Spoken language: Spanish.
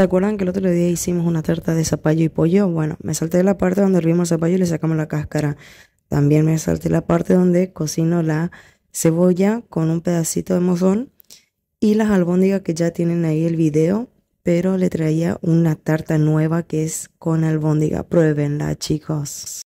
¿Se acuerdan que el otro día hicimos una tarta de zapallo y pollo? Bueno, me salté la parte donde hervimos el zapallo y le sacamos la cáscara. También me salté la parte donde cocino la cebolla con un pedacito de mozón y las albóndigas que ya tienen ahí el video, pero le traía una tarta nueva que es con albóndiga. Pruébenla, chicos.